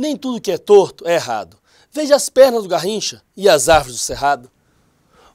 Nem tudo que é torto é errado. Veja as pernas do Garrincha e as árvores do Cerrado.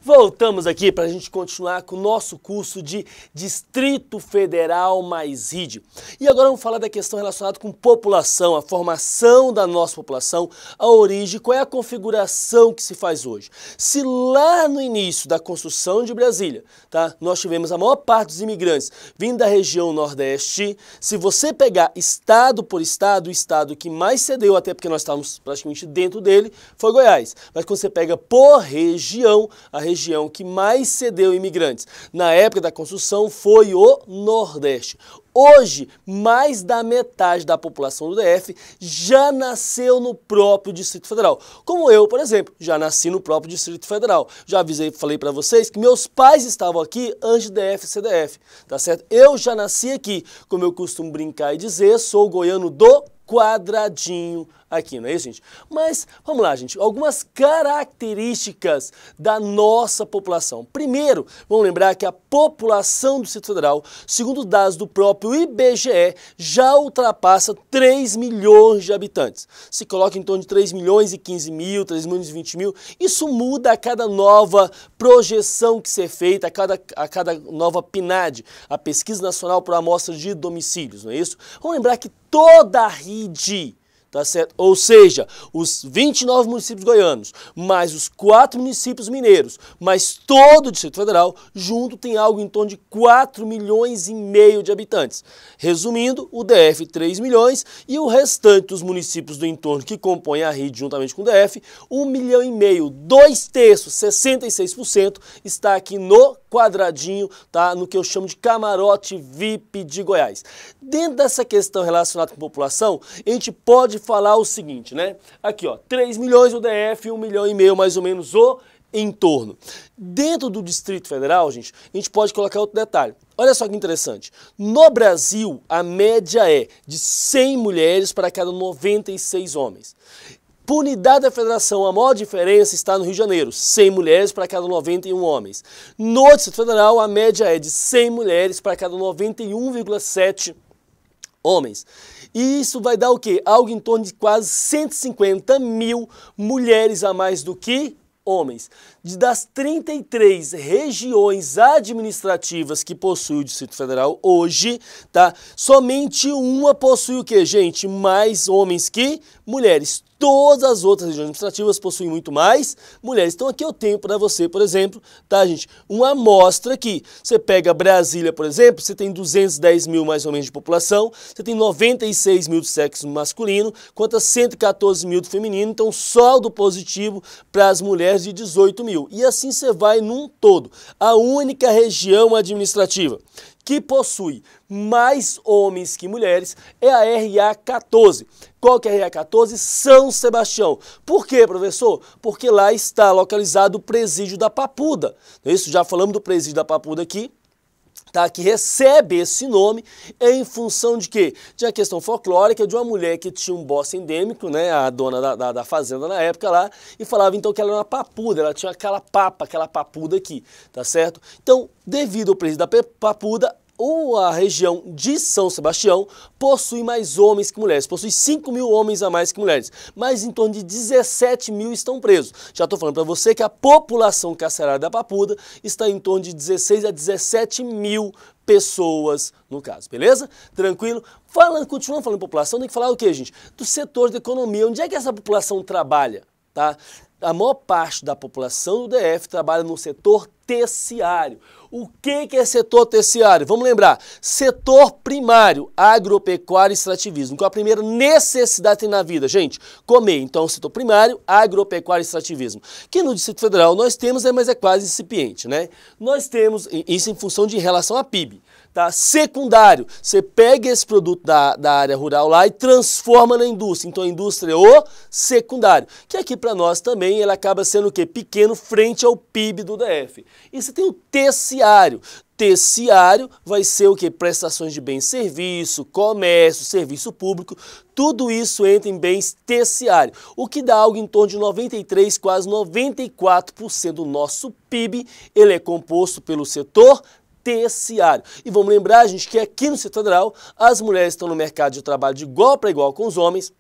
Voltamos aqui para a gente continuar com o nosso curso de Distrito Federal mais RID. E agora vamos falar da questão relacionada com população, a formação da nossa população, a origem, qual é a configuração que se faz hoje. Se lá no início da construção de Brasília, tá, nós tivemos a maior parte dos imigrantes vindo da região Nordeste, se você pegar estado por estado, o estado que mais cedeu, até porque nós estávamos praticamente dentro dele, foi Goiás. Mas quando você pega por região, a região região que mais cedeu imigrantes na época da construção foi o Nordeste. Hoje, mais da metade da população do DF já nasceu no próprio Distrito Federal. Como eu, por exemplo, já nasci no próprio Distrito Federal. Já avisei, falei para vocês que meus pais estavam aqui antes do DF CDF, tá certo? Eu já nasci aqui. Como eu costumo brincar e dizer, sou goiano do quadradinho aqui, não é isso, gente? Mas vamos lá, gente, algumas características da nossa população. Primeiro, vamos lembrar que a população do Distrito Federal, segundo dados do próprio IBGE, já ultrapassa 3 milhões de habitantes. Se coloca em torno de 3 milhões e 15 mil, 3 milhões e 20 mil. Isso muda a cada nova projeção que ser feita, a cada, a cada nova PNAD, a Pesquisa Nacional para a Amostra de Domicílios, não é isso? Vamos lembrar que toda a rede tá certo? Ou seja, os 29 municípios goianos, mais os quatro municípios mineiros, mais todo o Distrito Federal, junto tem algo em torno de 4 milhões e meio de habitantes. Resumindo, o DF 3 milhões e o restante dos municípios do entorno que compõem a rede juntamente com o DF, 1 milhão e meio, dois terços, 66%, está aqui no quadradinho, tá? No que eu chamo de camarote VIP de Goiás. Dentro dessa questão relacionada com população, a gente pode falar o seguinte, né? Aqui, ó, 3 milhões o DF, 1 milhão e meio mais ou menos o entorno. Dentro do Distrito Federal, gente, a gente pode colocar outro detalhe. Olha só que interessante. No Brasil, a média é de 100 mulheres para cada 96 homens. Punidade da federação, a maior diferença está no Rio de Janeiro, 100 mulheres para cada 91 homens. No Distrito Federal, a média é de 100 mulheres para cada 91,7 homens. E isso vai dar o quê? Algo em torno de quase 150 mil mulheres a mais do que homens. Das 33 regiões administrativas que possui o Distrito Federal hoje, tá? Somente uma possui o quê, gente? Mais homens que mulheres Todas as outras regiões administrativas possuem muito mais mulheres. Então aqui eu tenho para você, por exemplo, tá gente, uma amostra aqui. Você pega Brasília, por exemplo, você tem 210 mil mais ou menos de população, você tem 96 mil de sexo masculino, contra 114 mil do feminino, então saldo positivo para as mulheres de 18 mil. E assim você vai num todo. A única região administrativa que possui mais homens que mulheres é a RA14. Qual que é a RA14? São Sebastião. Por quê, professor? Porque lá está localizado o presídio da Papuda. É isso, já falamos do presídio da Papuda aqui tá? que recebe esse nome em função de quê? De uma questão folclórica de uma mulher que tinha um boss endêmico, né? a dona da, da, da fazenda na época lá, e falava então que ela era uma papuda, ela tinha aquela papa, aquela papuda aqui, tá certo? Então, devido ao preço da papuda, a região de São Sebastião possui mais homens que mulheres, possui 5 mil homens a mais que mulheres, mas em torno de 17 mil estão presos. Já estou falando para você que a população carcerária da Papuda está em torno de 16 a 17 mil pessoas, no caso, beleza? Tranquilo? Falando, continuando falando população, tem que falar o que, gente? Do setor da economia, onde é que essa população trabalha, tá? A maior parte da população do DF trabalha no setor terciário. O que, que é setor terciário? Vamos lembrar, setor primário, agropecuário e extrativismo, que é a primeira necessidade tem na vida, gente, comer. Então, é setor primário, agropecuário e extrativismo, que no Distrito Federal nós temos, é, mas é quase incipiente, né? Nós temos, isso em função de relação à PIB tá? secundário. Você pega esse produto da, da área rural lá e transforma na indústria. Então a indústria é o secundário, que aqui para nós também ele acaba sendo o quê? Pequeno frente ao PIB do DF. E você tem o terciário. Terciário vai ser o que? Prestações de bens e serviço, comércio, serviço público, tudo isso entra em bens terciário, o que dá algo em torno de 93, quase 94% do nosso PIB, ele é composto pelo setor terciário. E vamos lembrar, gente, que aqui no setor Federal as mulheres estão no mercado de trabalho de igual para igual com os homens,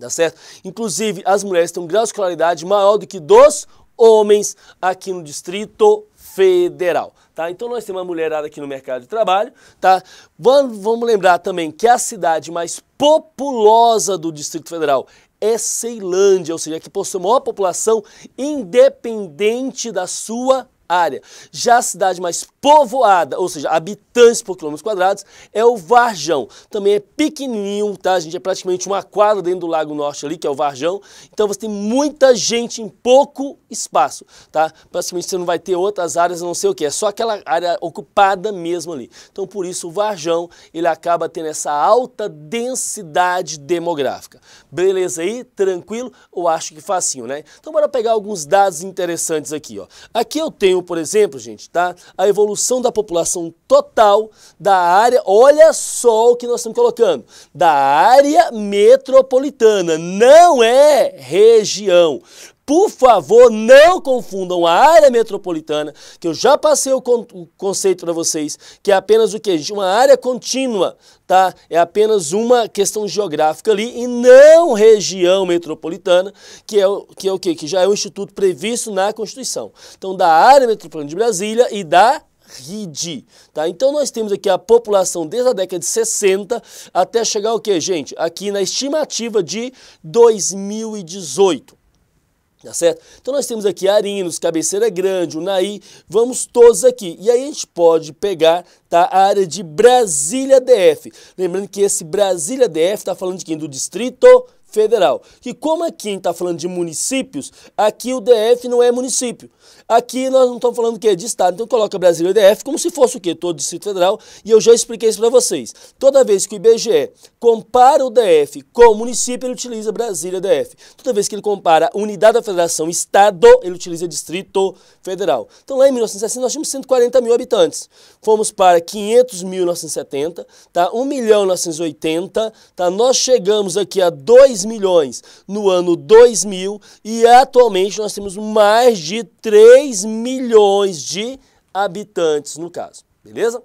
tá certo? Inclusive, as mulheres têm um grau de escolaridade maior do que dos homens aqui no Distrito Federal, tá? Então nós temos uma mulherada aqui no mercado de trabalho, tá? Vamos, vamos lembrar também que a cidade mais populosa do Distrito Federal é Ceilândia, ou seja, que possui a maior população independente da sua área. Já a cidade mais povoada, ou seja, habitantes por quilômetros quadrados, é o Varjão. Também é pequenininho, tá? A gente é praticamente uma quadra dentro do Lago Norte ali, que é o Varjão. Então você tem muita gente em pouco espaço, tá? Praticamente você não vai ter outras áreas, a não sei o que. É só aquela área ocupada mesmo ali. Então por isso o Varjão, ele acaba tendo essa alta densidade demográfica. Beleza aí? Tranquilo? Eu acho que facinho, né? Então bora pegar alguns dados interessantes aqui, ó. Aqui eu tenho tenho, por exemplo, gente, tá? A evolução da população total da área, olha só o que nós estamos colocando, da área metropolitana, não é região. Por favor, não confundam a área metropolitana, que eu já passei o, con o conceito para vocês, que é apenas o que? Uma área contínua, tá? É apenas uma questão geográfica ali e não região metropolitana, que é o que, é o quê? que já é um instituto previsto na Constituição. Então, da área metropolitana de Brasília e da Ridi, Tá? Então nós temos aqui a população desde a década de 60 até chegar o que, gente? Aqui na estimativa de 2018. Tá certo? Então nós temos aqui Arinos, Cabeceira Grande, Unaí, vamos todos aqui. E aí a gente pode pegar tá, a área de Brasília DF. Lembrando que esse Brasília DF está falando de quem? Do Distrito federal. E como aqui a gente está falando de municípios, aqui o DF não é município. Aqui nós não estamos falando que é de estado, então coloca Brasília e é DF como se fosse o quê? Todo o Distrito Federal, e eu já expliquei isso para vocês. Toda vez que o IBGE compara o DF com o município, ele utiliza Brasília e é DF. Toda vez que ele compara unidade da federação estado, ele utiliza Distrito Federal. Então lá em 1960 nós tínhamos 140 mil habitantes. Fomos para 500 mil em 1970, tá? 1 milhão em 1980, tá? Nós chegamos aqui a 2 10 milhões no ano 2000 e atualmente nós temos mais de 3 milhões de habitantes no caso, beleza?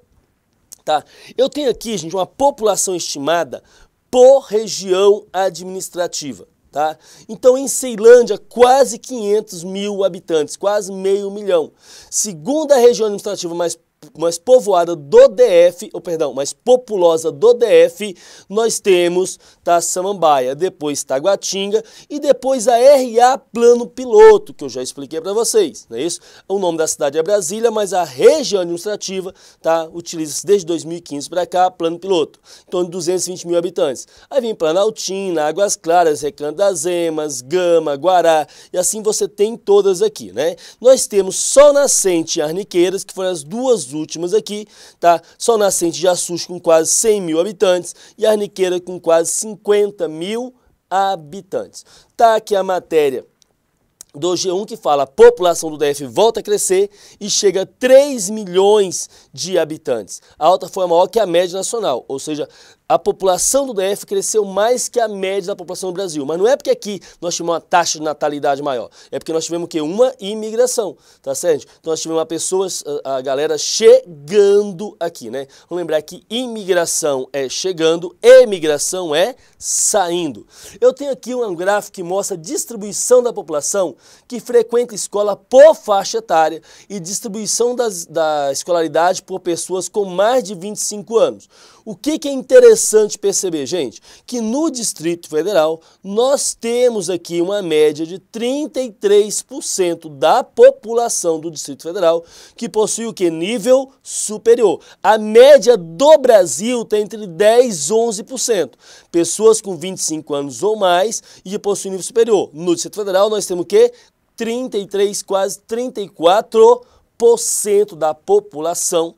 Tá. Eu tenho aqui, gente, uma população estimada por região administrativa. Tá? Então, em Ceilândia, quase 500 mil habitantes, quase meio milhão. Segunda região administrativa mais mais povoada do DF, ou perdão, mais populosa do DF, nós temos tá, Samambaia, depois Taguatinga e depois a RA Plano Piloto, que eu já expliquei para vocês, não é isso? O nome da cidade é Brasília, mas a região administrativa tá, utiliza-se desde 2015 para cá, Plano Piloto, em torno de 220 mil habitantes. Aí vem Planaltina, Águas Claras, Recanto das Emas, Gama, Guará, e assim você tem todas aqui, né? Nós temos Só Nascente e Arniqueiras, que foram as duas últimas aqui, tá? Só Nascente de Assus com quase 100 mil habitantes e Arniqueira com quase 50 mil habitantes. Tá aqui a matéria do G1 que fala a população do DF volta a crescer e chega a 3 milhões de habitantes. A alta foi maior que a média nacional, ou seja, a população do DF cresceu mais que a média da população do Brasil. Mas não é porque aqui nós tivemos uma taxa de natalidade maior, é porque nós tivemos o quê? Uma imigração, tá certo? Então nós tivemos pessoas, a, a galera chegando aqui, né? Vamos lembrar que imigração é chegando, emigração é saindo. Eu tenho aqui um gráfico que mostra a distribuição da população que frequenta escola por faixa etária e distribuição das, da escolaridade por pessoas com mais de 25 anos. O que, que é interessante perceber, gente? Que no Distrito Federal nós temos aqui uma média de 33% da população do Distrito Federal que possui o que? Nível superior. A média do Brasil tem entre 10 e 11%. Pessoas com 25 anos ou mais e que possuem nível superior. No Distrito Federal nós temos o quê? 33, quase 34% da população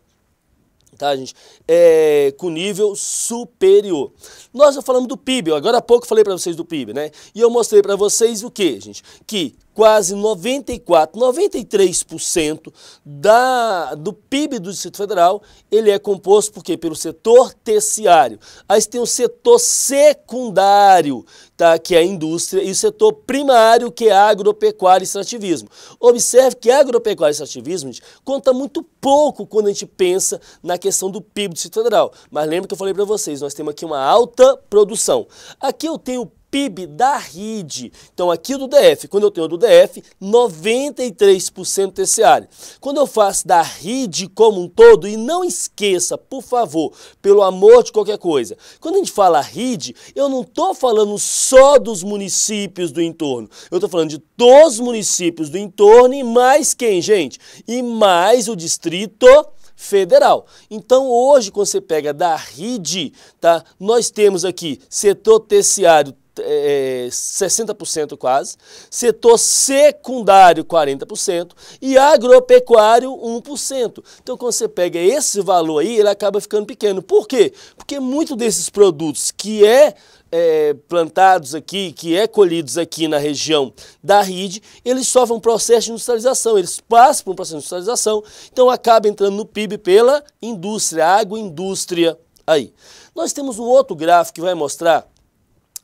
tá, gente? É, com nível superior. Nós já falamos do PIB, agora há pouco falei para vocês do PIB, né? E eu mostrei para vocês o que, gente? Que quase 94, 93% da, do PIB do Distrito Federal, ele é composto por quê? pelo setor terciário. Aí tem o setor secundário, tá? que é a indústria, e o setor primário, que é agropecuário e extrativismo. Observe que agropecuário e extrativismo gente, conta muito pouco quando a gente pensa na questão do PIB do Distrito Federal. Mas lembra que eu falei para vocês, nós temos aqui uma alta produção. Aqui eu tenho PIB da RID. Então, aqui do DF, quando eu tenho do DF, 93% terciário. Quando eu faço da RID como um todo, e não esqueça, por favor, pelo amor de qualquer coisa, quando a gente fala RID, eu não estou falando só dos municípios do entorno. Eu estou falando de todos os municípios do entorno e mais quem, gente? E mais o distrito federal. Então, hoje, quando você pega da RID, tá? nós temos aqui setor terciário é, 60% é, quase, setor secundário 40% e agropecuário 1%. Então quando você pega esse valor aí, ele acaba ficando pequeno. Por quê? Porque muito desses produtos que é é, plantados aqui, que é colhidos aqui na região da RIDE, eles sofrem um processo de industrialização, eles passam por um processo de industrialização, então acaba entrando no PIB pela indústria, agroindústria aí. Nós temos um outro gráfico que vai mostrar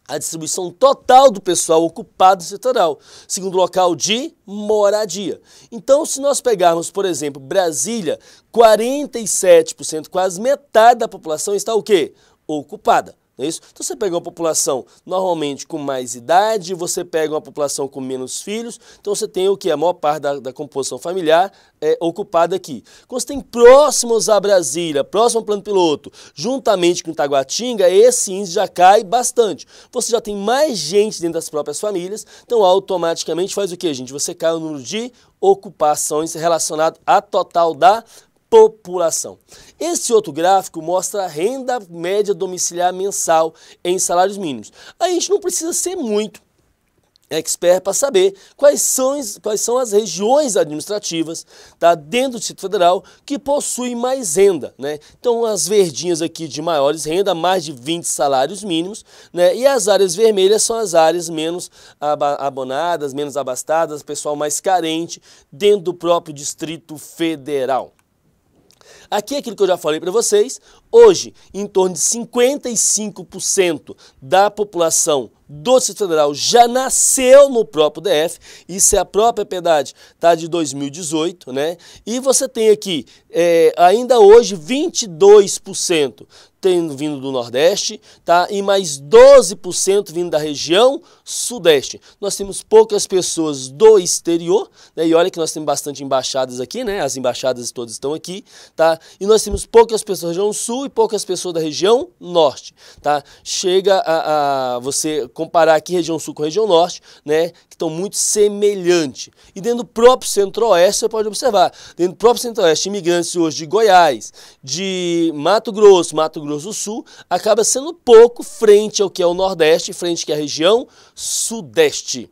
a distribuição total do pessoal ocupado setoral, segundo local de moradia. Então, se nós pegarmos, por exemplo, Brasília, 47%, quase metade da população está o quê? Ocupada. Não é isso? Então você pega uma população normalmente com mais idade, você pega uma população com menos filhos, então você tem o que? A maior parte da, da composição familiar é ocupada aqui. Quando você tem próximos a Brasília, próximo ao plano piloto, juntamente com Itaguatinga, esse índice já cai bastante. Você já tem mais gente dentro das próprias famílias, então automaticamente faz o que, gente? Você cai o número de ocupações relacionado à total da população. Esse outro gráfico mostra a renda média domiciliar mensal em salários mínimos. A gente não precisa ser muito expert para saber quais são, quais são as regiões administrativas tá, dentro do Distrito Federal que possuem mais renda. Né? Então, as verdinhas aqui de maiores renda, mais de 20 salários mínimos, né? e as áreas vermelhas são as áreas menos abonadas, menos abastadas, pessoal mais carente dentro do próprio Distrito Federal. Aqui é aquilo que eu já falei para vocês, Hoje, em torno de 55% da população do Distrito Federal já nasceu no próprio DF, isso é a própria piedade, tá de 2018, né? E você tem aqui, é, ainda hoje, 22% tendo vindo do Nordeste, tá? E mais 12% vindo da região Sudeste. Nós temos poucas pessoas do exterior, né? E olha que nós temos bastante embaixadas aqui, né? As embaixadas todas estão aqui, tá? E nós temos poucas pessoas da região Sul e poucas pessoas da região norte, tá? Chega a, a você comparar aqui região sul com região norte, né? Que estão muito semelhantes. E dentro do próprio centro-oeste, você pode observar, dentro do próprio centro-oeste, imigrantes hoje de Goiás, de Mato Grosso, Mato Grosso do Sul, acaba sendo pouco frente ao que é o nordeste, frente que é a região sudeste.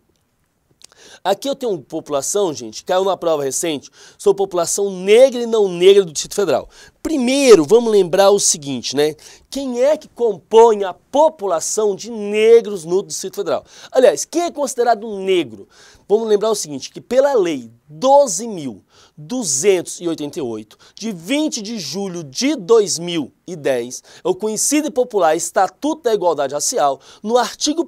Aqui eu tenho uma população, gente, caiu na prova recente, sou população negra e não negra do Distrito Federal. Primeiro, vamos lembrar o seguinte, né? Quem é que compõe a população de negros no Distrito Federal? Aliás, quem é considerado negro? Vamos lembrar o seguinte, que pela lei 12.288, de 20 de julho de 2010, é o conhecido e popular Estatuto da Igualdade Racial, no artigo 1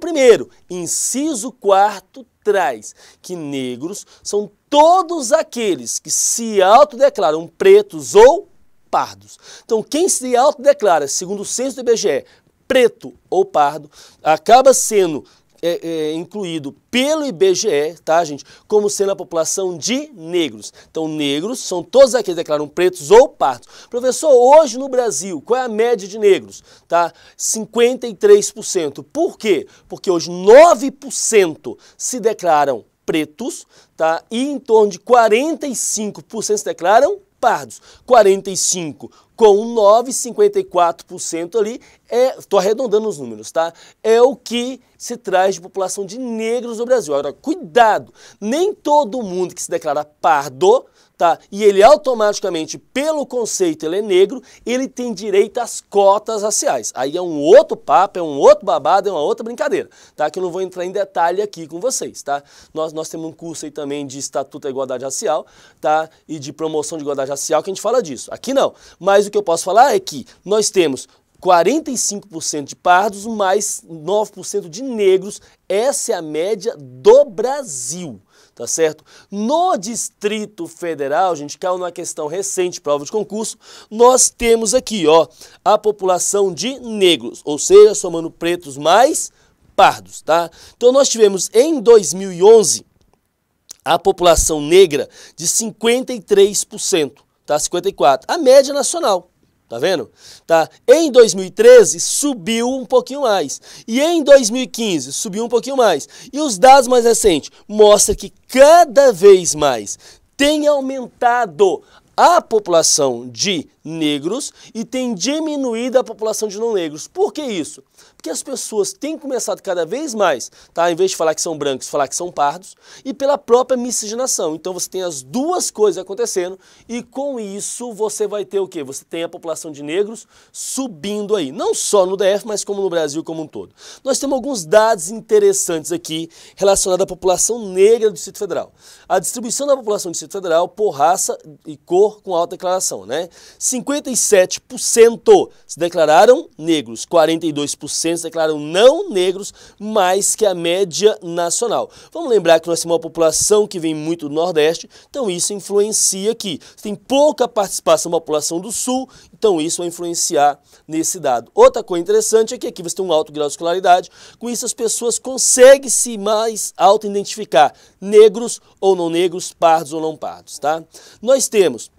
inciso 4 traz que negros são todos aqueles que se autodeclaram pretos ou pardos. Então, quem se autodeclara, segundo o censo do IBGE, preto ou pardo, acaba sendo é, é, incluído pelo IBGE, tá, gente, como sendo a população de negros. Então, negros são todos aqueles que declaram pretos ou pardos. Professor, hoje no Brasil, qual é a média de negros? Tá? 53%. Por quê? Porque hoje 9% se declaram pretos, tá? E em torno de 45% se declaram pardos. 45 com 9,54% ali, estou é, arredondando os números, tá? É o que se traz de população de negros no Brasil. Agora, cuidado, nem todo mundo que se declara pardo tá? E ele automaticamente, pelo conceito, ele é negro, ele tem direito às cotas raciais. Aí é um outro papo, é um outro babado, é uma outra brincadeira, tá? Que eu não vou entrar em detalhe aqui com vocês, tá? Nós, nós temos um curso aí também de Estatuto da Igualdade Racial, tá? E de promoção de igualdade racial que a gente fala disso. Aqui não, mas o que eu posso falar é que nós temos 45% de pardos mais 9% de negros. Essa é a média do Brasil tá certo? No Distrito Federal, gente, caiu numa é questão recente, prova de concurso, nós temos aqui, ó, a população de negros, ou seja, somando pretos mais pardos, tá? Então nós tivemos em 2011 a população negra de 53%, tá? 54%, a média nacional, Tá vendo? Tá. Em 2013 subiu um pouquinho mais. E em 2015 subiu um pouquinho mais. E os dados mais recentes mostram que cada vez mais tem aumentado a população de negros e tem diminuído a população de não negros. Por que isso? que as pessoas têm começado cada vez mais, tá? Em vez de falar que são brancos, falar que são pardos, e pela própria miscigenação. Então você tem as duas coisas acontecendo e com isso você vai ter o quê? Você tem a população de negros subindo aí, não só no DF, mas como no Brasil como um todo. Nós temos alguns dados interessantes aqui relacionados à população negra do Distrito Federal. A distribuição da população do Distrito Federal por raça e cor com alta declaração, né? 57% se declararam negros, 42% brasileiros declaram é não negros mais que a média nacional. Vamos lembrar que nós temos uma população que vem muito do Nordeste, então isso influencia aqui. Tem pouca participação da população do Sul, então isso vai influenciar nesse dado. Outra coisa interessante é que aqui você tem um alto grau de escolaridade, com isso as pessoas conseguem se mais auto-identificar, negros ou não negros, pardos ou não pardos, tá? Nós temos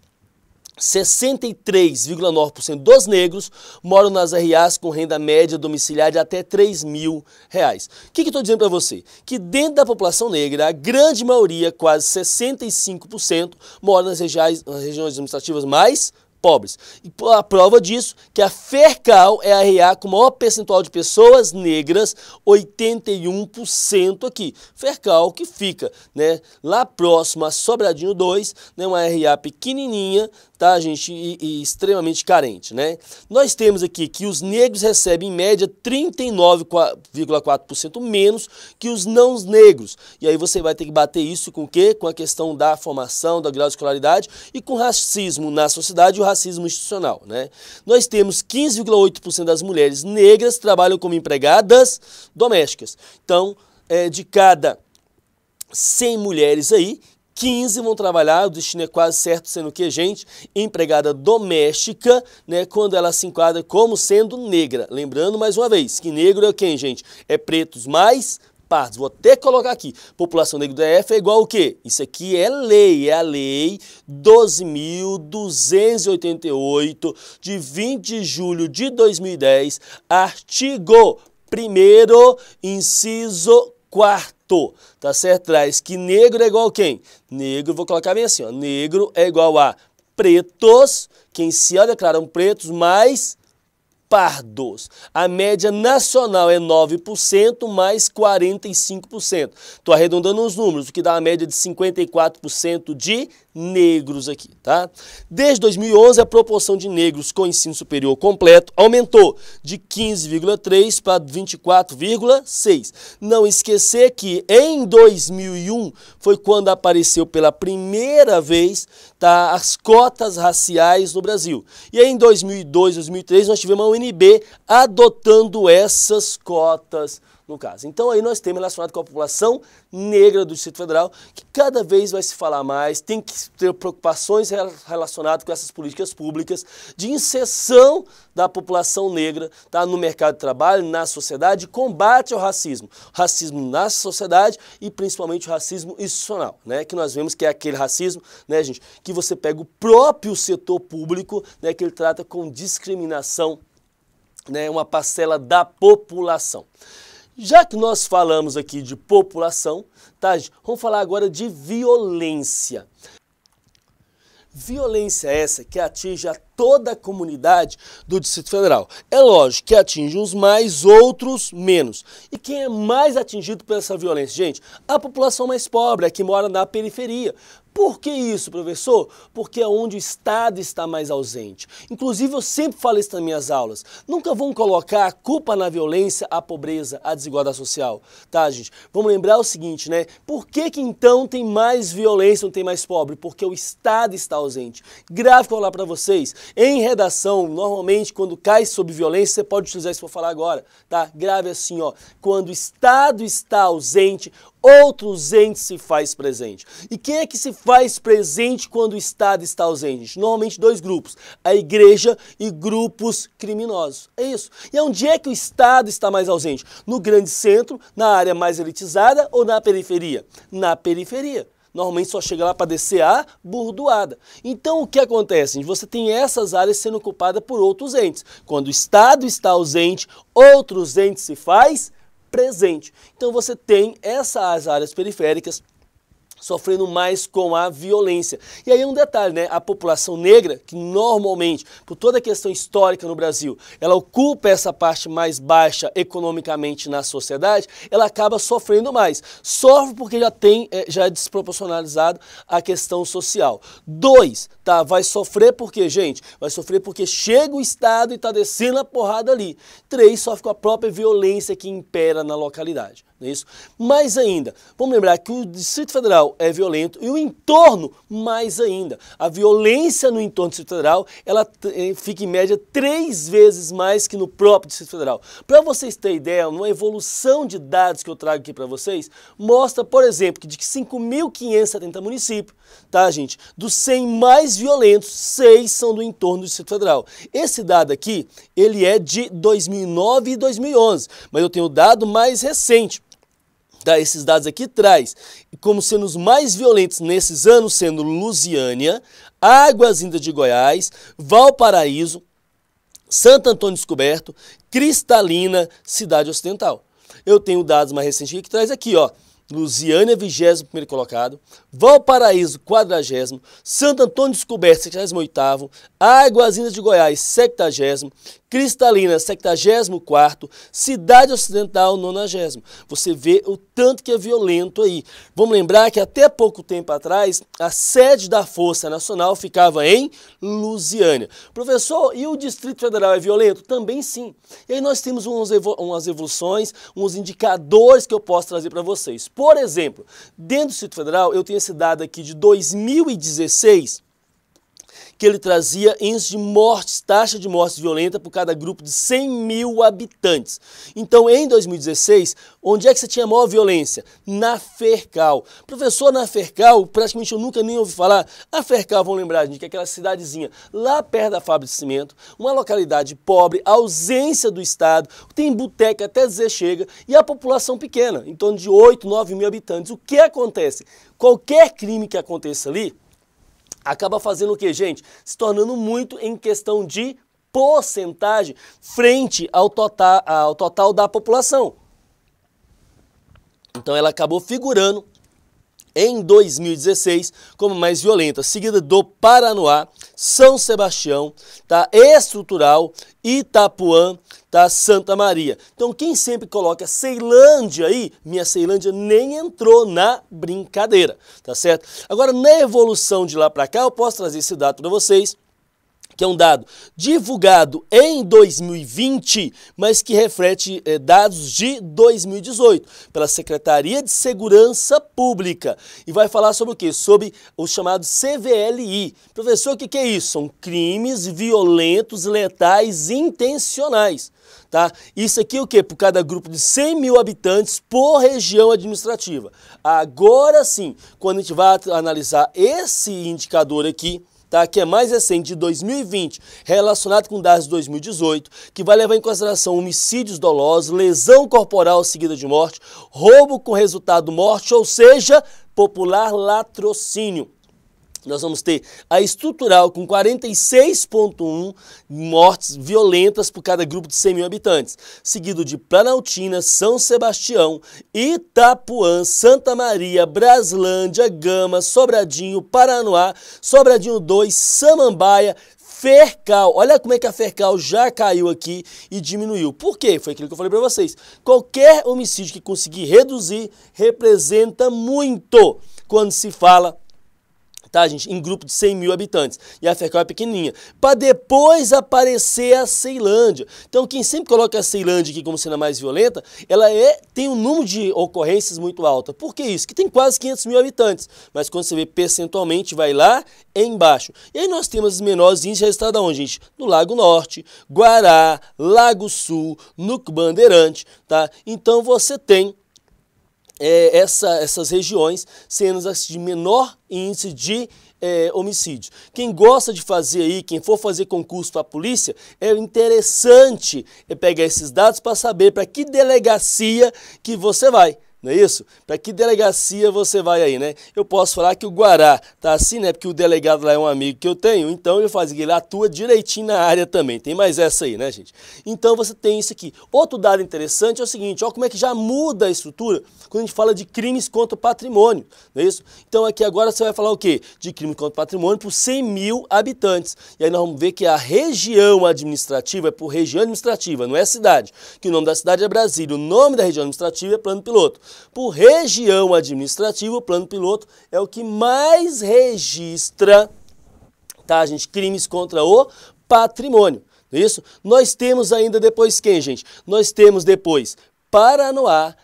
63,9% dos negros moram nas RAs com renda média domiciliar de até 3 mil reais. O que, que eu estou dizendo para você? Que dentro da população negra, a grande maioria, quase 65%, mora nas regiões, nas regiões administrativas mais pobres. E a prova disso que a Fercal é a RA com maior percentual de pessoas negras, 81% aqui. Fercal que fica né, lá próximo a Sobradinho 2, né, uma RA pequenininha, tá, gente, e, e extremamente carente, né? Nós temos aqui que os negros recebem em média 39,4% menos que os não negros. E aí você vai ter que bater isso com o quê? Com a questão da formação, do grau de escolaridade e com racismo na sociedade o racismo racismo institucional. Né? Nós temos 15,8% das mulheres negras trabalham como empregadas domésticas. Então, é, de cada 100 mulheres aí, 15 vão trabalhar, o destino é quase certo, sendo que, gente, empregada doméstica, né, quando ela se enquadra como sendo negra. Lembrando mais uma vez, que negro é quem, gente? É pretos mais partes. Vou até colocar aqui. População negra do DF é igual ao quê? Isso aqui é lei, é a lei 12.288 de 20 de julho de 2010, artigo 1 inciso 4, tá certo? Traz que negro é igual a quem? Negro, vou colocar bem assim, ó. Negro é igual a pretos, quem se declaram pretos, mais pardos. A média nacional é 9% mais 45%. Estou arredondando os números, o que dá uma média de 54% de negros aqui, tá? Desde 2011, a proporção de negros com ensino superior completo aumentou de 15,3 para 24,6. Não esquecer que em 2001 foi quando apareceu pela primeira vez tá, as cotas raciais no Brasil. E aí, em 2002, 2003, nós tivemos a UNB adotando essas cotas no caso. Então aí nós temos relacionado com a população negra do Distrito Federal, que cada vez vai se falar mais, tem que ter preocupações relacionadas com essas políticas públicas de inserção da população negra tá, no mercado de trabalho, na sociedade, combate ao racismo. Racismo na sociedade e principalmente o racismo institucional, né, que nós vemos que é aquele racismo, né, gente, que você pega o próprio setor público, né, que ele trata com discriminação, né, uma parcela da população. Já que nós falamos aqui de população, tá? Vamos falar agora de violência. Violência essa que atinge a toda a comunidade do Distrito Federal. É lógico que atinge uns mais, outros menos. E quem é mais atingido por essa violência? Gente, a população mais pobre, a que mora na periferia. Por que isso, professor? Porque é onde o Estado está mais ausente. Inclusive, eu sempre falo isso nas minhas aulas. Nunca vão colocar a culpa na violência, a pobreza, a desigualdade social. Tá, gente? Vamos lembrar o seguinte, né? Por que, que então tem mais violência, não tem mais pobre? Porque o Estado está ausente. Gráfico lá para vocês. Em redação, normalmente, quando cai sobre violência, você pode utilizar isso para falar agora, tá? Grave assim, ó. Quando o Estado está ausente, outros entes se faz presente. E quem é que se faz presente quando o Estado está ausente? Normalmente dois grupos, a igreja e grupos criminosos. É isso. E onde é que o Estado está mais ausente? No grande centro, na área mais elitizada ou na periferia? Na periferia normalmente só chega lá para descer a burdoada. Então o que acontece? Você tem essas áreas sendo ocupadas por outros entes. Quando o Estado está ausente, outros entes se faz presente. Então você tem essas áreas periféricas sofrendo mais com a violência. E aí um detalhe, né? A população negra, que normalmente, por toda a questão histórica no Brasil, ela ocupa essa parte mais baixa economicamente na sociedade, ela acaba sofrendo mais. Sofre porque já tem, eh, já é desproporcionalizado a questão social. Dois, tá? Vai sofrer porque, gente, vai sofrer porque chega o Estado e tá descendo a porrada ali. Três, sofre com a própria violência que impera na localidade. Não é isso? Mais ainda, vamos lembrar que o Distrito Federal é violento e o entorno mais ainda. A violência no entorno do Distrito Federal ela eh, fica em média três vezes mais que no próprio Distrito Federal. Para vocês terem ideia, uma evolução de dados que eu trago aqui para vocês, mostra, por exemplo, que de 5.570 municípios, tá gente, dos 100 mais violentos, 6 são do entorno do Distrito Federal. Esse dado aqui, ele é de 2009 e 2011, mas eu tenho o dado mais recente esses dados aqui traz como sendo os mais violentos nesses anos sendo Lusiânia, Águas Indas de Goiás, Valparaíso, Santo Antônio Descoberto, Cristalina, Cidade Ocidental. Eu tenho dados mais recentes que traz aqui, ó. Lusiânia, 21 primeiro colocado, Valparaíso, 40, Santo Antônio Descoberto, oitavo; Águas de Goiás, 70, Cristalina, 74, Cidade Ocidental, 90. Você vê o tanto que é violento aí. Vamos lembrar que até pouco tempo atrás, a sede da Força Nacional ficava em Lusiânia. Professor, e o Distrito Federal é violento? Também sim. E aí nós temos umas evoluções, uns indicadores que eu posso trazer para vocês. Por exemplo, dentro do Distrito Federal, eu tenho dada aqui de 2016 que ele trazia índice de mortes, taxa de mortes violenta por cada grupo de 100 mil habitantes. Então, em 2016, onde é que você tinha maior violência? Na Fercal. Professor, na Fercal, praticamente eu nunca nem ouvi falar. A Fercal, vão lembrar, gente, que é aquela cidadezinha lá perto da fábrica de cimento, uma localidade pobre, ausência do Estado, tem boteca até dizer chega, e a população pequena, em torno de 8, 9 mil habitantes. O que acontece? Qualquer crime que aconteça ali, acaba fazendo o que, gente? Se tornando muito em questão de porcentagem frente ao total, ao total da população. Então ela acabou figurando em 2016 como mais violenta, seguida do Paranoá, São Sebastião, tá? Estrutural, Itapuã, tá? Santa Maria. Então quem sempre coloca Ceilândia aí, minha Ceilândia nem entrou na brincadeira, tá certo? Agora na evolução de lá para cá, eu posso trazer esse dado para vocês que é um dado divulgado em 2020, mas que reflete eh, dados de 2018 pela Secretaria de Segurança Pública. E vai falar sobre o quê? Sobre o chamado CVLI. Professor, o que, que é isso? São crimes violentos, letais, intencionais. Tá? Isso aqui é o quê? Por cada grupo de 100 mil habitantes por região administrativa. Agora sim, quando a gente vai analisar esse indicador aqui, tá? que é mais recente, de 2020, relacionado com dados de 2018, que vai levar em consideração homicídios dolosos, lesão corporal seguida de morte, roubo com resultado morte, ou seja, popular latrocínio nós vamos ter a estrutural com 46,1 mortes violentas por cada grupo de 100 mil habitantes, seguido de Planaltina, São Sebastião, Itapuã, Santa Maria, Braslândia, Gama, Sobradinho, Paranoá, Sobradinho 2, Samambaia, Fercal. Olha como é que a Fercal já caiu aqui e diminuiu. Por quê? Foi aquilo que eu falei para vocês. Qualquer homicídio que conseguir reduzir representa muito quando se fala tá, gente? Em grupo de 100 mil habitantes. E a FECAL é pequenininha. Para depois aparecer a Ceilândia. Então, quem sempre coloca a Ceilândia aqui como sendo a mais violenta, ela é, tem um número de ocorrências muito alta. Por que isso? Que tem quase 500 mil habitantes. Mas quando você vê percentualmente, vai lá embaixo. E aí nós temos os menores índices de onde, gente? No Lago Norte, Guará, Lago Sul, no Bandeirante, tá? Então, você tem é, essa, essas regiões sendo as de menor índice de é, homicídio. Quem gosta de fazer aí, quem for fazer concurso para a polícia, é interessante é pegar esses dados para saber para que delegacia que você vai. Não é isso? Para que delegacia você vai aí, né? Eu posso falar que o Guará tá assim, né? Porque o delegado lá é um amigo que eu tenho, então ele faço que ele atua direitinho na área também. Tem mais essa aí, né, gente? Então você tem isso aqui. Outro dado interessante é o seguinte, olha como é que já muda a estrutura quando a gente fala de crimes contra o patrimônio, não é isso? Então aqui agora você vai falar o quê? De crime contra o patrimônio por 100 mil habitantes. E aí nós vamos ver que a região administrativa é por região administrativa, não é cidade. Que o nome da cidade é Brasília, o nome da região administrativa é plano piloto. Por região administrativa, o plano piloto é o que mais registra, tá, gente, crimes contra o patrimônio. É isso? Nós temos ainda depois quem, gente? Nós temos depois Paranoá,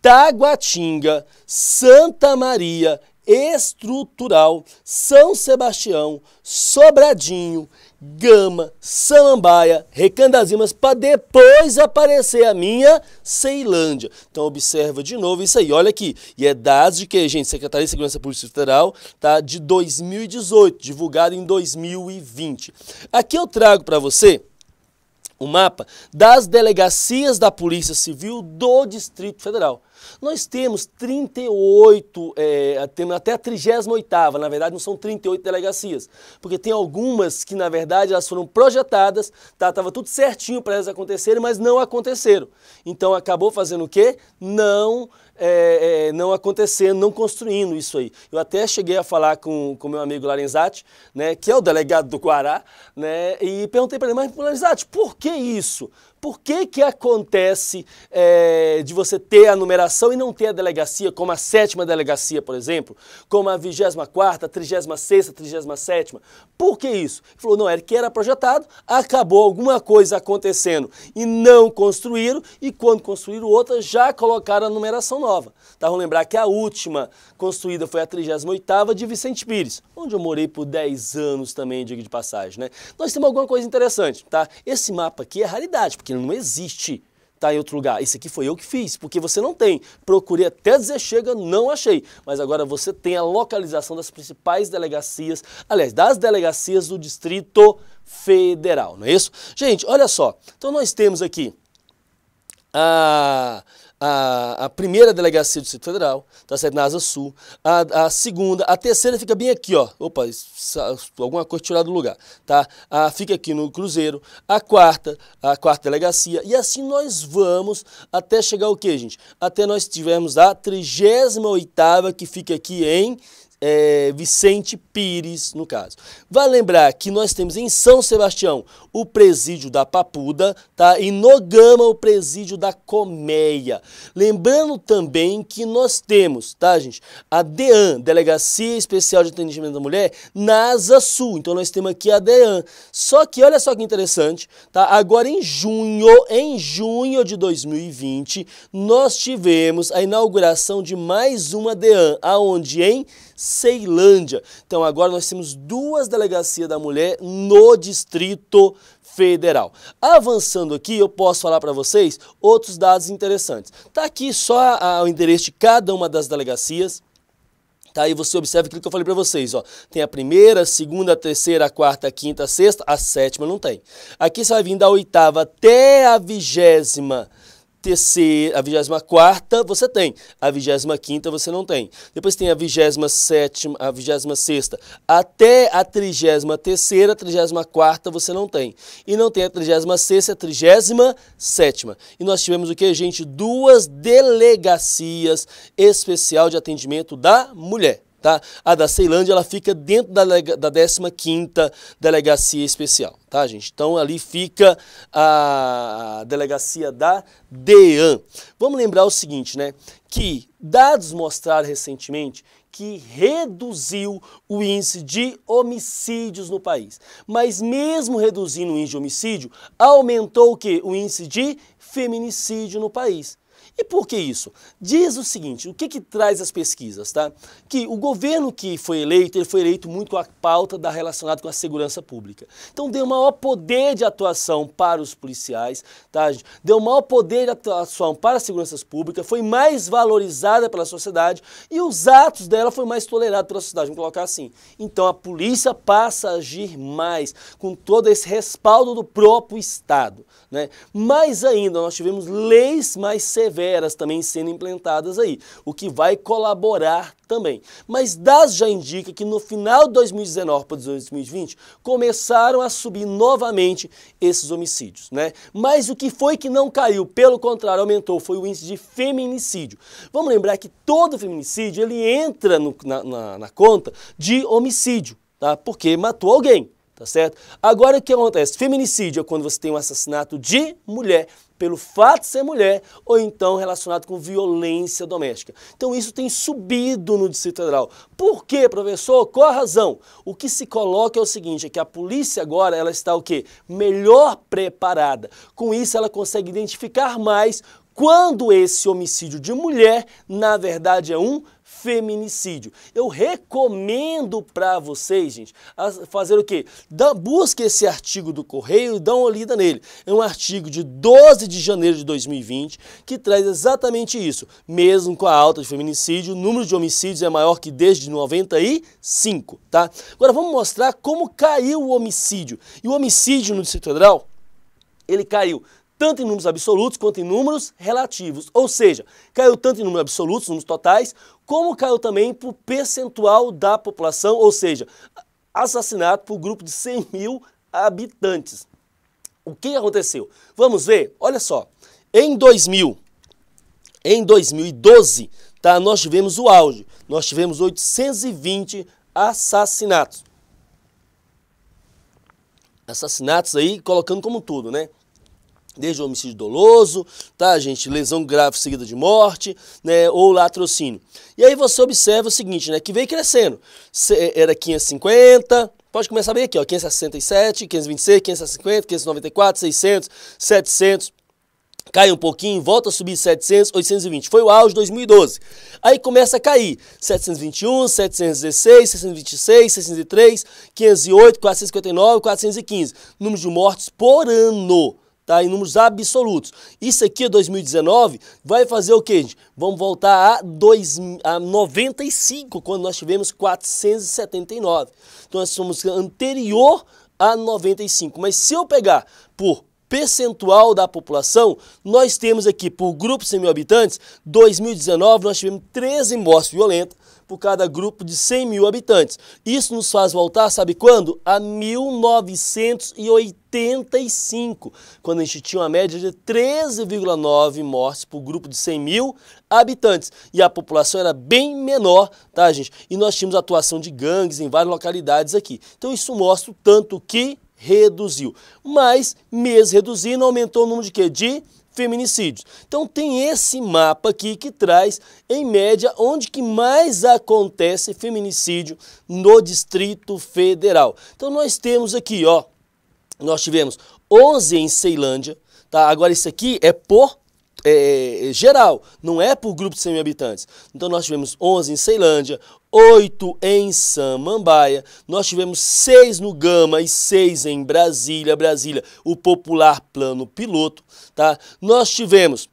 Taguatinga, Santa Maria, Estrutural, São Sebastião, Sobradinho, Gama, Samambaia, Recandazimas, para depois aparecer a minha Ceilândia. Então observa de novo isso aí, olha aqui. E é dados de que, gente, Secretaria de Segurança Pública Federal, tá? De 2018, divulgado em 2020. Aqui eu trago para você o mapa das delegacias da Polícia Civil do Distrito Federal. Nós temos 38, é, temos até a 38 na verdade não são 38 delegacias, porque tem algumas que na verdade elas foram projetadas, estava tá, tudo certinho para elas acontecerem, mas não aconteceram. Então acabou fazendo o quê? Não é, é, não acontecendo, não construindo isso aí. Eu até cheguei a falar com o meu amigo Larenzati, né, que é o delegado do Guará, né, e perguntei para ele, mas Larenzati, por que isso? Por que, que acontece é, de você ter a numeração e não ter a delegacia, como a sétima delegacia, por exemplo, como a 24 quarta, 36ª, 37 Por que isso? Ele falou, não, era que era projetado, acabou alguma coisa acontecendo e não construíram, e quando construíram outra, já colocaram a numeração nova. Tá, vamos lembrar que a última construída foi a 38ª de Vicente Pires, onde eu morei por 10 anos também, digo de passagem, né? Nós temos alguma coisa interessante, tá? Esse mapa aqui é raridade, porque ele não existe tá em outro lugar. Esse aqui foi eu que fiz, porque você não tem. Procurei até dizer chega, não achei. Mas agora você tem a localização das principais delegacias, aliás, das delegacias do Distrito Federal, não é isso? Gente, olha só. Então nós temos aqui a ah, a, a primeira delegacia do Distrito Federal, tá certo? Na Asa Sul, a, a segunda, a terceira fica bem aqui, ó. Opa, isso, alguma coisa tirada do lugar, tá? A, fica aqui no Cruzeiro, a quarta, a quarta delegacia, e assim nós vamos até chegar o quê, gente? Até nós tivermos a 38 oitava que fica aqui em é, Vicente Pires, no caso. Vale lembrar que nós temos em São Sebastião o presídio da Papuda, tá? Em Nogama o presídio da Coméia. Lembrando também que nós temos, tá, gente? A DEAN, Delegacia Especial de Atendimento da Mulher, na Asa Sul. Então nós temos aqui a DEAN. Só que olha só que interessante, tá? Agora em junho, em junho de 2020, nós tivemos a inauguração de mais uma DEAN, aonde em Ceilândia. Então agora nós temos duas delegacias da mulher no Distrito Federal. Avançando aqui, eu posso falar para vocês outros dados interessantes. Tá aqui só a, o endereço de cada uma das delegacias. Tá, E você observa aquilo que eu falei para vocês, ó. Tem a primeira, a segunda, a terceira, a quarta, a quinta, a sexta, a sétima não tem. Aqui você vai vir da oitava até a vigésima terceira, a 24 você tem, a 25 você não tem. Depois tem a 27, a 26, até a 33, a 34 você não tem. E não tem a 36, a 37. E nós tivemos o que, gente? Duas delegacias especial de atendimento da mulher. Tá? A da Ceilândia ela fica dentro da, da 15ª Delegacia Especial, tá, gente? Então ali fica a delegacia da DEAN. Vamos lembrar o seguinte, né? Que dados mostraram recentemente que reduziu o índice de homicídios no país. Mas mesmo reduzindo o índice de homicídio, aumentou o que? O índice de feminicídio no país. E por que isso? Diz o seguinte, o que que traz as pesquisas, tá? Que o governo que foi eleito, ele foi eleito muito com a pauta da relacionada com a segurança pública. Então deu maior poder de atuação para os policiais, tá? Deu maior poder de atuação para as seguranças públicas, foi mais valorizada pela sociedade e os atos dela foi mais tolerado pela sociedade, vamos colocar assim. Então a polícia passa a agir mais com todo esse respaldo do próprio Estado, né? Mais ainda, nós tivemos leis mais severas também sendo implantadas aí, o que vai colaborar também. Mas DAS já indica que no final de 2019 para 2020 começaram a subir novamente esses homicídios, né? Mas o que foi que não caiu, pelo contrário, aumentou, foi o índice de feminicídio. Vamos lembrar que todo feminicídio ele entra no, na, na, na conta de homicídio, tá? Porque matou alguém tá certo? Agora o que acontece? Feminicídio é quando você tem um assassinato de mulher pelo fato de ser mulher ou então relacionado com violência doméstica. Então isso tem subido no Distrito Federal. Por quê, professor? Qual a razão? O que se coloca é o seguinte, é que a polícia agora ela está o quê? Melhor preparada. Com isso ela consegue identificar mais quando esse homicídio de mulher, na verdade, é um feminicídio. Eu recomendo para vocês, gente, fazer o quê? Da, busque esse artigo do Correio e dá uma olhada nele. É um artigo de 12 de janeiro de 2020 que traz exatamente isso. Mesmo com a alta de feminicídio, o número de homicídios é maior que desde 95, tá? Agora vamos mostrar como caiu o homicídio. E o homicídio no Distrito Federal, ele caiu tanto em números absolutos quanto em números relativos. Ou seja, caiu tanto em números absolutos, números totais, como caiu também para o percentual da população, ou seja, assassinato por grupo de 100 mil habitantes. O que aconteceu? Vamos ver, olha só, em 2000, em 2012, tá, nós tivemos o auge, nós tivemos 820 assassinatos. Assassinatos aí, colocando como tudo, né? desde o homicídio doloso, tá, gente? Lesão grave seguida de morte, né? Ou latrocínio. E aí você observa o seguinte, né? Que vem crescendo. É, era 550, pode começar bem aqui, ó. 567, 526, 550, 594, 600, 700. Cai um pouquinho, volta a subir 700, 820. Foi o auge de 2012. Aí começa a cair. 721, 716, 626, 603, 508, 459, 415. Número de mortes por ano tá? Em números absolutos. Isso aqui é 2019, vai fazer o quê, gente? Vamos voltar a, dois, a 95, quando nós tivemos 479. Então nós somos anterior a 95. Mas se eu pegar por percentual da população, nós temos aqui por grupo 100 mil habitantes, 2019 nós tivemos 13 mortes violentas, por cada grupo de 100 mil habitantes. Isso nos faz voltar, sabe quando? A 1985, quando a gente tinha uma média de 13,9 mortes por grupo de 100 mil habitantes. E a população era bem menor, tá, gente? E nós tínhamos atuação de gangues em várias localidades aqui. Então isso mostra o tanto que reduziu. Mas, mês reduzindo, aumentou o número de quê? De feminicídios. Então tem esse mapa aqui que traz, em média, onde que mais acontece feminicídio no Distrito Federal. Então nós temos aqui, ó, nós tivemos 11 em Ceilândia, tá? Agora isso aqui é por é, é geral, não é por grupo de 100 mil habitantes. Então nós tivemos 11 em Ceilândia, oito em Samambaia, nós tivemos seis no Gama e seis em Brasília, Brasília, o popular plano piloto, tá? Nós tivemos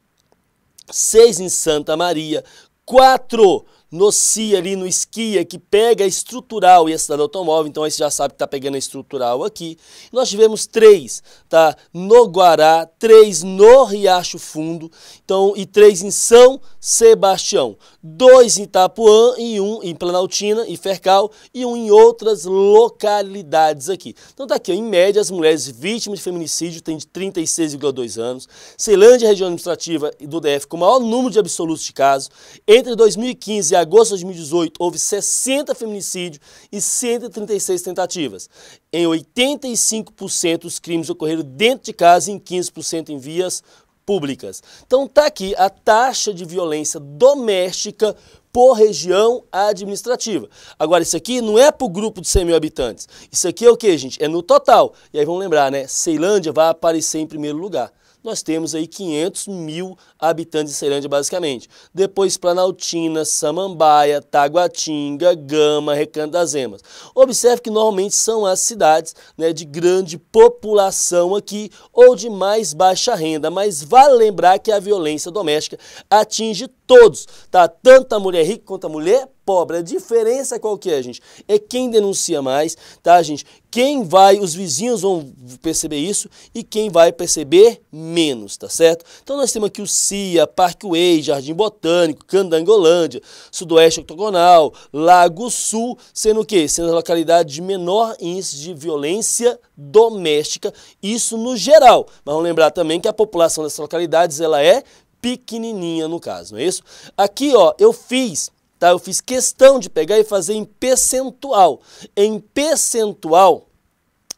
seis em Santa Maria, quatro no CIA ali, no esquia, que pega a estrutural e a cidade automóvel, então aí você já sabe que está pegando a estrutural aqui. Nós tivemos três, tá? No Guará, três no Riacho Fundo, então, e três em São Sebastião, dois em Itapuã e um em Planaltina e Fercal e um em outras localidades aqui. Então tá aqui, ó, em média, as mulheres vítimas de feminicídio têm de 36,2 anos. Ceilândia, região administrativa do DF, com o maior número de absolutos de casos. Entre 2015 e agosto de 2018 houve 60 feminicídios e 136 tentativas. Em 85% os crimes ocorreram dentro de casa e em 15% em vias públicas. Então tá aqui a taxa de violência doméstica por região administrativa. Agora, isso aqui não é para o grupo de 100 mil habitantes. Isso aqui é o que, gente? É no total. E aí vamos lembrar, né? Ceilândia vai aparecer em primeiro lugar nós temos aí 500 mil habitantes de Ceilândia, basicamente. Depois Planaltina, Samambaia, Taguatinga, Gama, Recanto das Emas. Observe que normalmente são as cidades né, de grande população aqui ou de mais baixa renda, mas vale lembrar que a violência doméstica atinge todos, tá? Tanto a mulher rica quanto a mulher pobre. A diferença é qual que é, gente? É quem denuncia mais, tá, gente? Quem vai, os vizinhos vão perceber isso e quem vai perceber menos, tá certo? Então nós temos aqui o CIA, Parkway, Jardim Botânico, Candangolândia, Sudoeste Octogonal, Lago Sul, sendo o quê? Sendo a localidade de menor índice de violência doméstica, isso no geral. Mas vamos lembrar também que a população dessas localidades, ela é pequenininha no caso, não é isso? Aqui, ó, eu fiz, tá? Eu fiz questão de pegar e fazer em percentual. Em percentual,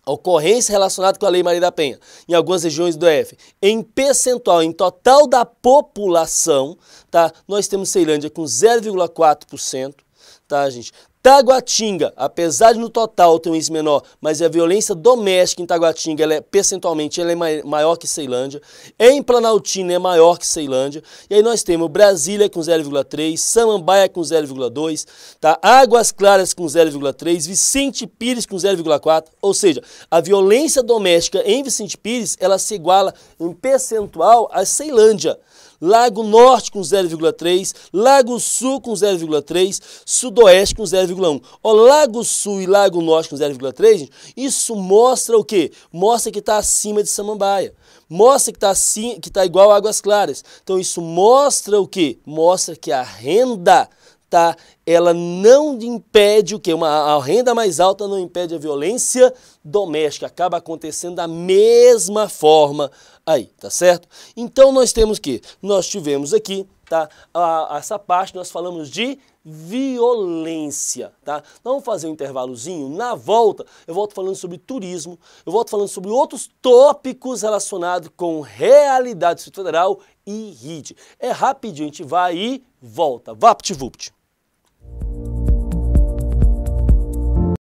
ocorrência relacionada com a Lei Maria da Penha, em algumas regiões do EF, em percentual, em total da população, tá? Nós temos Ceilândia com 0,4%, tá, gente? Taguatinga, apesar de no total ter um índice menor, mas a violência doméstica em Taguatinga, ela é, percentualmente, ela é maior que Ceilândia. Em Planaltina é maior que Ceilândia. E aí nós temos Brasília com 0,3, Samambaia com 0,2, tá? Águas Claras com 0,3, Vicente Pires com 0,4. Ou seja, a violência doméstica em Vicente Pires, ela se iguala em percentual a Ceilândia. Lago Norte com 0,3, Lago Sul com 0,3, Sudoeste com 0,1. O Lago Sul e Lago Norte com 0,3, isso mostra o quê? Mostra que está acima de Samambaia. Mostra que está assim, que tá igual a Águas Claras. Então isso mostra o quê? Mostra que a renda tá? Ela não impede o que? Uma, a renda mais alta não impede a violência doméstica. Acaba acontecendo da mesma forma aí, tá certo? Então nós temos que, nós tivemos aqui, tá? A, essa parte nós falamos de violência, tá? Então, vamos fazer um intervalozinho, na volta eu volto falando sobre turismo, eu volto falando sobre outros tópicos relacionados com realidade federal e RID. É rapidinho, a gente vai e volta. Vapt-vupt!